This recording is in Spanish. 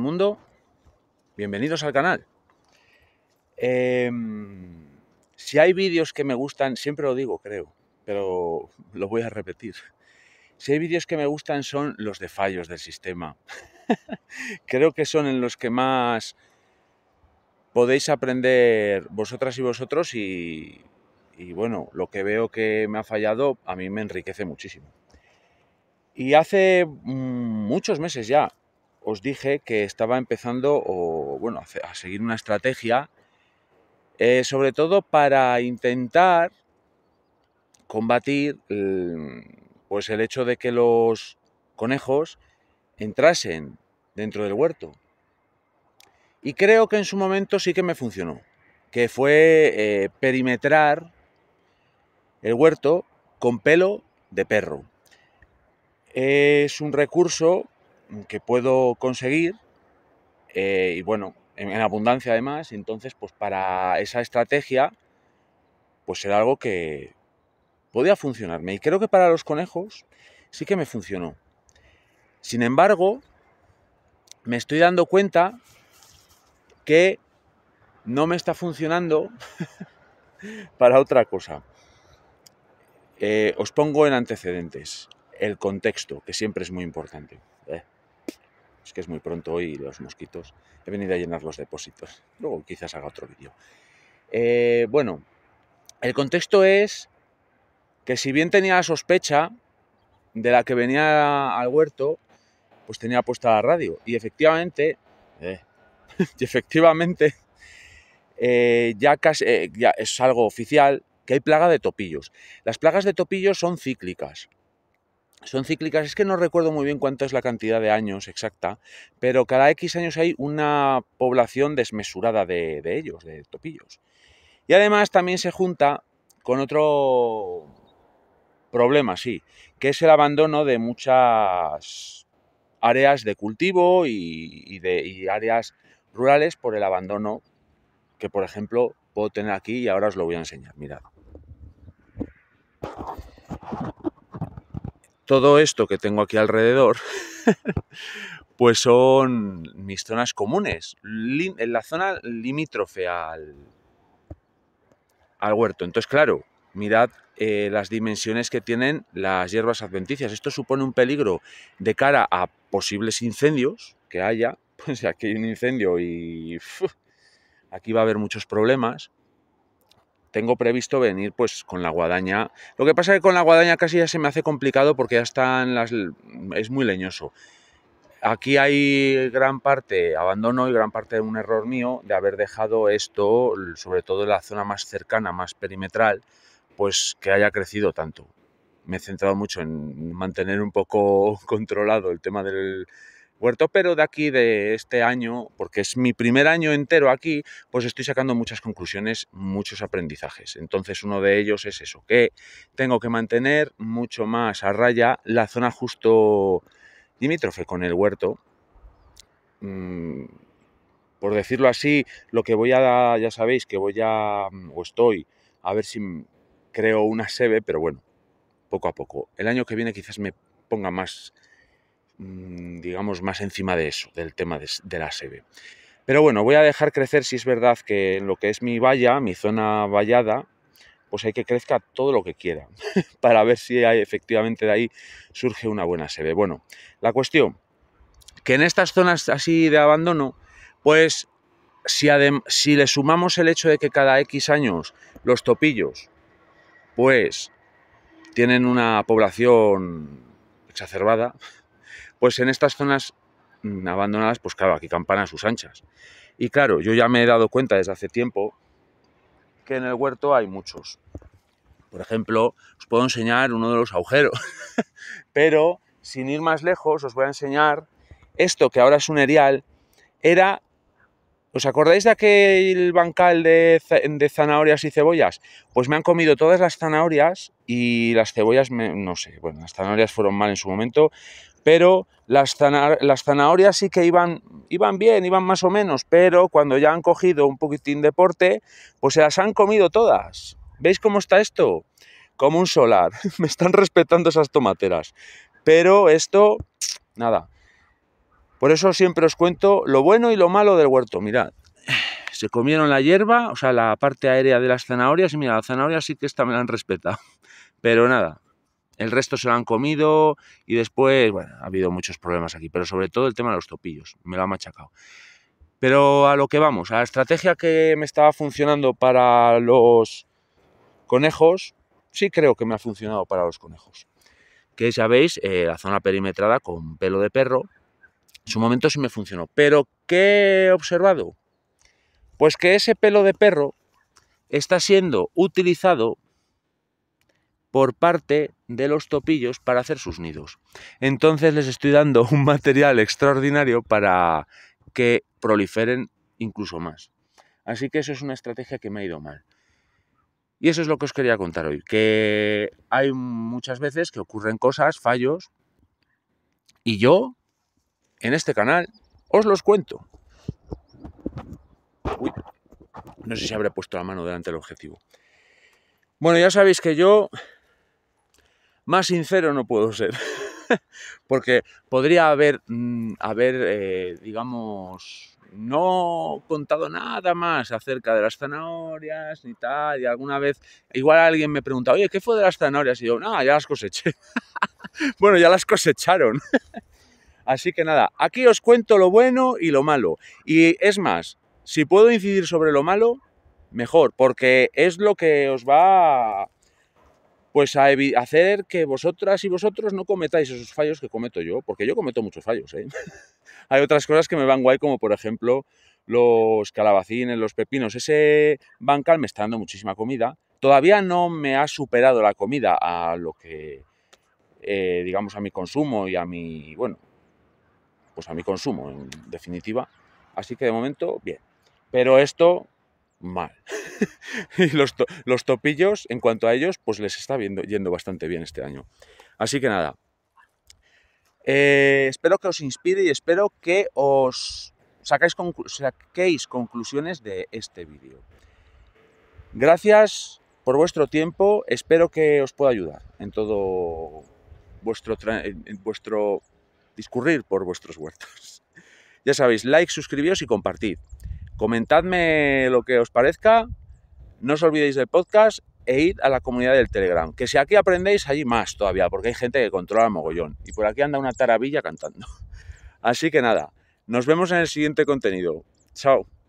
mundo, bienvenidos al canal. Em, si hay vídeos que me gustan, siempre lo digo, creo, pero lo voy a repetir. Si hay vídeos que me gustan son los de fallos del sistema. creo que son en los que más podéis aprender vosotras y vosotros y bueno, lo que veo que me ha fallado a mí me enriquece muchísimo. Y hace mm, muchos meses ya, os dije que estaba empezando o, bueno, a seguir una estrategia, eh, sobre todo para intentar combatir el, mm, pues el hecho de que los conejos entrasen dentro del huerto. Y creo que en su momento sí que me funcionó, que fue eh, perimetrar el huerto con pelo de perro. Es un recurso Mm, que puedo conseguir eh, y bueno, en, abundancia además, entonces pues para esa estrategia pues era algo que podía funcionarme y creo que para los conejos sí que me funcionó. Sin embargo, me estoy dando cuenta que no me está funcionando para otra cosa. Eh, os pongo en antecedentes el contexto, que siempre es muy importante. ¿eh? Es que es muy pronto hoy, los mosquitos. He venido a llenar los depósitos. Luego quizás haga otro vídeo. Eh, bueno, el contexto es que si bien tenía la sospecha de la que venía al huerto, pues tenía puesta la radio. Y efectivamente, eh, efectivamente, eh, ya, casi, ya es algo oficial que hay plaga de topillos. Las plagas de topillos son cíclicas son cíclicas, es que no recuerdo muy bien cuánto es la cantidad de años exacta, pero cada X años hay una población desmesurada de, ellos, de topillos. Y además también se junta con otro problema, sí, que es el abandono de muchas áreas de cultivo y, de y áreas rurales por el abandono que, por ejemplo, puedo tener aquí y ahora os lo voy a enseñar. Mirad todo esto que tengo aquí alrededor, pues son mis zonas comunes, en la zona limítrofe al, huerto. Entonces, claro, mirad eh, las dimensiones que tienen las hierbas adventicias. Esto supone un peligro de cara a posibles incendios que haya. Pues aquí hay un incendio y aquí va a haber muchos problemas tengo previsto venir pues con la guadaña. Lo que pasa es que con la guadaña casi ya se me hace complicado porque ya están las... es muy leñoso. Aquí hay gran parte abandono y gran parte de un error mío de haber dejado esto, sobre todo en la zona más cercana, más perimetral, pues que haya crecido tanto. Me he centrado mucho en mantener un poco controlado el tema del, Huerto, pero de aquí, de este año, porque es mi primer año entero aquí, pues estoy sacando muchas conclusiones, muchos aprendizajes. Entonces uno de ellos es eso, que tengo que mantener mucho más a raya la zona justo limítrofe con el huerto. Mm, por decirlo así, lo que voy a, dar, ya sabéis que voy a, mm, o estoy, a ver si creo una sebe, pero bueno, poco a poco. El año que viene quizás me ponga más Mm, digamos, más encima de eso, del tema de, la sede. Pero bueno, voy a dejar crecer si es verdad que en lo que es mi valla, mi zona vallada, pues hay que crezca todo lo que quiera para ver si hay, efectivamente de ahí surge una buena sede. Bueno, la cuestión, que en estas zonas así de abandono, pues si, si le sumamos el hecho de que cada X años los topillos, pues tienen una población exacerbada, pues en estas zonas mm, abandonadas, pues claro, aquí campanan sus anchas. Y claro, yo ya me he dado cuenta desde hace tiempo que en el huerto hay muchos. Por ejemplo, os puedo enseñar uno de los agujeros, pero sin ir más lejos, os voy a enseñar esto que ahora es un erial. Era, ¿os acordáis de aquel bancal de, zanahorias y cebollas? Pues me han comido todas las zanahorias y las cebollas, no sé, bueno, las zanahorias fueron mal en su momento, pero las, zanahorias sí que iban, iban bien, iban más o menos, pero cuando ya han cogido un poquitín de porte, pues se las han comido todas. ¿Veis cómo está esto? Como un solar. Me están respetando esas tomateras. Pero esto, nada. Por eso siempre os cuento lo bueno y lo malo del huerto. Mirad, se comieron la hierba, o sea, la parte aérea de las zanahorias, y mira, la zanahorias sí que esta me la han respetado. Pero nada, el resto se lo han comido y después, bueno, ha habido muchos problemas aquí, pero sobre todo el tema de los topillos, me lo ha machacado. Pero a lo que vamos, a la estrategia que me estaba funcionando para los conejos, sí creo que me ha funcionado para los conejos. Que ya veis, eh, la zona perimetrada con pelo de perro, en su momento sí me funcionó. Pero ¿qué he observado? Pues que ese pelo de perro está siendo utilizado por parte de los topillos para hacer sus nidos. Entonces les estoy dando un material extraordinario para que proliferen incluso más. Así que eso es una estrategia que me ha ido mal. Y eso es lo que os quería contar hoy, que hay muchas veces que ocurren cosas, fallos, y yo, en este canal, os los cuento. Uy, no sé si habré puesto la mano delante del objetivo. Bueno, ya sabéis que yo más sincero no puedo ser, porque podría haber, mm, haber eh, digamos, no contado nada más acerca de las zanahorias ni tal, y alguna vez igual alguien me pregunta, oye, ¿qué fue de las zanahorias? Y yo, nada, ya las coseché. bueno, ya las cosecharon. Así que nada, aquí os cuento lo bueno y lo malo. Y es más, si puedo incidir sobre lo malo, mejor, porque es lo que os va pues a hacer que vosotras y vosotros no cometáis esos fallos que cometo yo, porque yo cometo muchos fallos. ¿eh? Hay otras cosas que me van guay, como por ejemplo los calabacines, los pepinos. Ese bancal me está dando muchísima comida. Todavía no me ha superado la comida a lo que, eh, digamos, a mi consumo y a mi, bueno, pues a mi consumo en definitiva. Así que de momento, bien. Pero esto, mal. y los, topillos, en cuanto a ellos, pues les está viendo, yendo bastante bien este año. Así que nada, eh, espero que os inspire y espero que os sacáis saquéis conclusiones de este vídeo. Gracias por vuestro tiempo, espero que os pueda ayudar en todo vuestro, vuestro discurrir por vuestros huertos. Ya sabéis, like, suscribíos y compartid. Comentadme lo que os parezca no os olvidéis del podcast e id a la comunidad del Telegram, que si aquí aprendéis, allí más todavía, porque hay gente que controla mogollón. Y por aquí anda una taravilla cantando. Así que nada, nos vemos en el siguiente contenido. Chao.